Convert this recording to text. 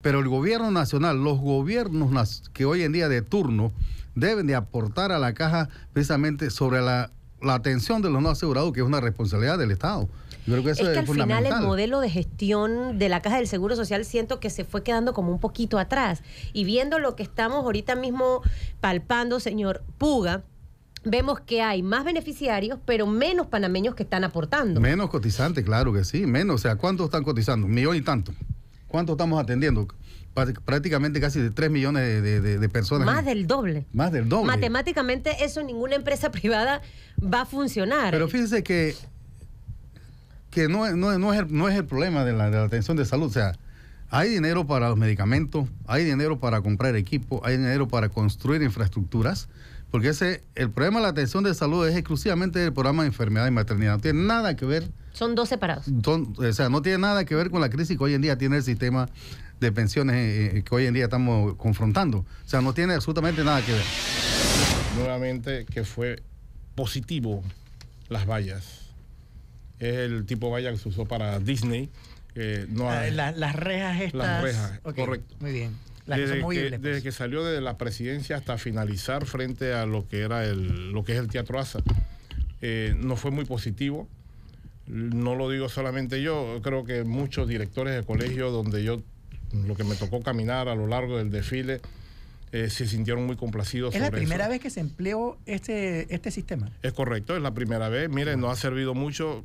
Pero el gobierno nacional, los gobiernos que hoy en día de turno deben de aportar a la caja precisamente sobre la, atención de los no asegurados, que es una responsabilidad del Estado. Yo creo que es, que al final el modelo de gestión de la Caja del Seguro Social siento que se fue quedando como un poquito atrás. Y viendo lo que estamos ahorita mismo palpando, señor Puga, vemos que hay más beneficiarios, pero menos panameños que están aportando. Menos cotizantes, claro que sí, menos. O sea, ¿cuántos están cotizando? millón y tanto. ¿Cuánto estamos atendiendo? prácticamente casi de 3 millones de, personas. Más del doble. Más del doble. Matemáticamente eso ninguna empresa privada va a funcionar. Pero fíjense que, que no, no, no, es, el, no es el problema de la, de la atención de salud. O sea, hay dinero para los medicamentos, hay dinero para comprar equipo, hay dinero para construir infraestructuras, porque ese el problema de la atención de salud es exclusivamente el programa de enfermedad y maternidad, no tiene nada que ver. Son dos separados. o sea, no tiene nada que ver con la crisis que hoy en día tiene el sistema de pensiones eh, eh, que hoy en día estamos confrontando. O sea, no tiene absolutamente nada que ver. Nuevamente, que fue positivo las vallas. Es el tipo de valla que se usó para Disney no ah, las rejas estas. Las rejas, correcto. Muy bien. desde, que, desde salió de la presidencia hasta finalizar frente a lo que era lo que es el Teatro ASA. Eh, no fue muy positivo. No lo digo solamente yo, creo que muchos directores de colegio donde yo lo que me tocó caminar a lo largo del desfile eh, se sintieron muy complacidos. Es la primera vez que se empleó este, este sistema. Es correcto, es la primera vez. Mire, no ha servido mucho.